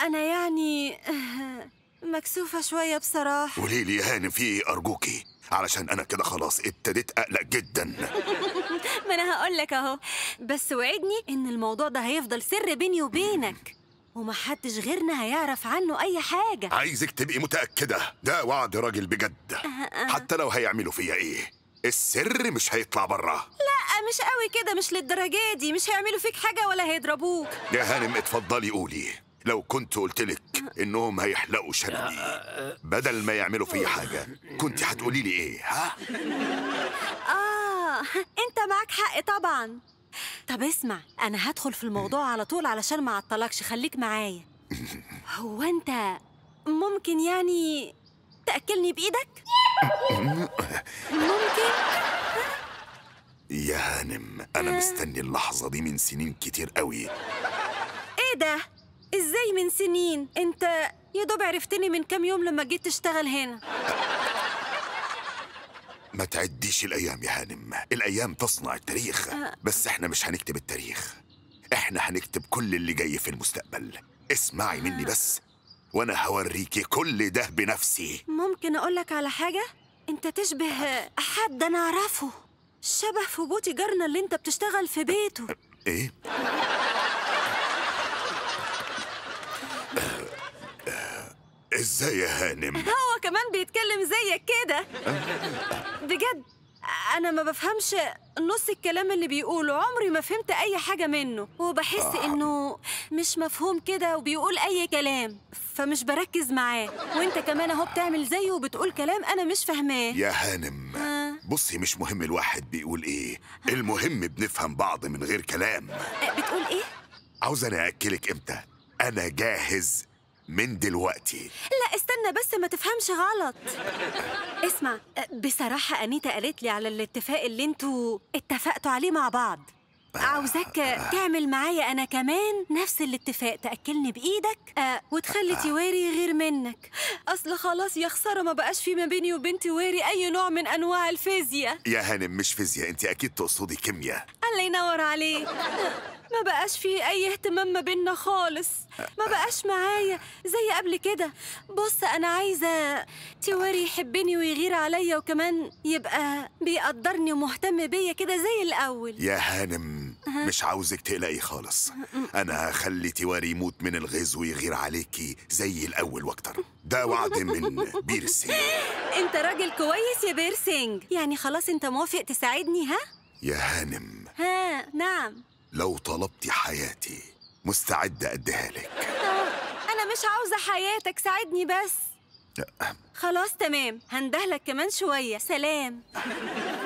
أنا يعني مكسوفة شوية بصراحة قولي لي يا هانم في إيه أرجوكي علشان أنا كده خلاص ابتديت أقلق جدا ما أنا هقول لك أهو بس وعدني إن الموضوع ده هيفضل سر بيني وبينك ومحدش غيرنا هيعرف عنه أي حاجة عايزك تبقي متأكدة ده وعد راجل بجد أه، أه. حتى لو هيعملوا فيا إيه السر مش هيطلع بره لا مش قوي كده مش للدرجه دي مش هيعملوا فيك حاجه ولا هيضربوك يا هانم اتفضلي قولي لو كنت قلت لك انهم هيحلقوا شنبي بدل ما يعملوا في حاجه كنت هتقولي لي ايه ها اه انت معك حق طبعا طب اسمع انا هدخل في الموضوع على طول علشان ما اعطلكش خليك معايا هو انت ممكن يعني تاكلني بايدك ممكن يا هانم انا مستني اللحظه دي من سنين كتير قوي ايه ده ازاي من سنين انت يا دوب عرفتني من كام يوم لما جيت تشتغل هنا ما تعديش الايام يا هانم الايام تصنع التاريخ أه. بس احنا مش هنكتب التاريخ احنا هنكتب كل اللي جاي في المستقبل اسمعي مني بس وانا هوريكي كل ده بنفسي ممكن اقولك على حاجه انت تشبه حد انا اعرفه شبه فوجوتي جارنا اللي انت بتشتغل في بيته ايه ازاي يا هانم هو كمان بيتكلم زيك كده بجد انا ما بفهمش نص الكلام اللي بيقوله عمري ما فهمت اي حاجه منه وبحس آه. انه مش مفهوم كده وبيقول اي كلام فمش بركز معاه وانت كمان اهو بتعمل زيه وبتقول كلام انا مش فاهماه يا هانم آه. بصي مش مهم الواحد بيقول ايه آه. المهم بنفهم بعض من غير كلام آه، بتقول ايه عاوز انا اكلك امتى انا جاهز من دلوقتي لا استنى بس ما تفهمش غلط اسمع بصراحة أنيتا قالت لي على الاتفاق اللي انتوا اتفقتوا عليه مع بعض عاوزاك تعمل معايا أنا كمان نفس الاتفاق تأكلني بإيدك آه، وتخلي تيواري تواري غير منك أصل خلاص يا خسارة ما بقاش في ما بيني وبين تيواري أي نوع من أنواع الفيزياء يا هانم مش فيزياء أنت أكيد تقصدي كيمياء الله ينور عليك ما بقاش فيه أي اهتمام ما بينا خالص ما بقاش معايا زي قبل كده بص أنا عايزة تيواري يحبني ويغير عليا وكمان يبقى بيقدرني ومهتم بيا كده زي الأول يا هانم مش عاوزك تقلقي خالص أنا هخلي تيواري يموت من الغيظ ويغير عليكي زي الأول وأكتر ده وعد من بيرسينج أنت راجل كويس يا بيرسينج يعني خلاص أنت موافق تساعدني ها؟ يا هانم ها نعم لو طلبت حياتي مستعدة أديها لك أنا مش عاوزة حياتك ساعدني بس أه. خلاص تمام هندهلك كمان شوية سلام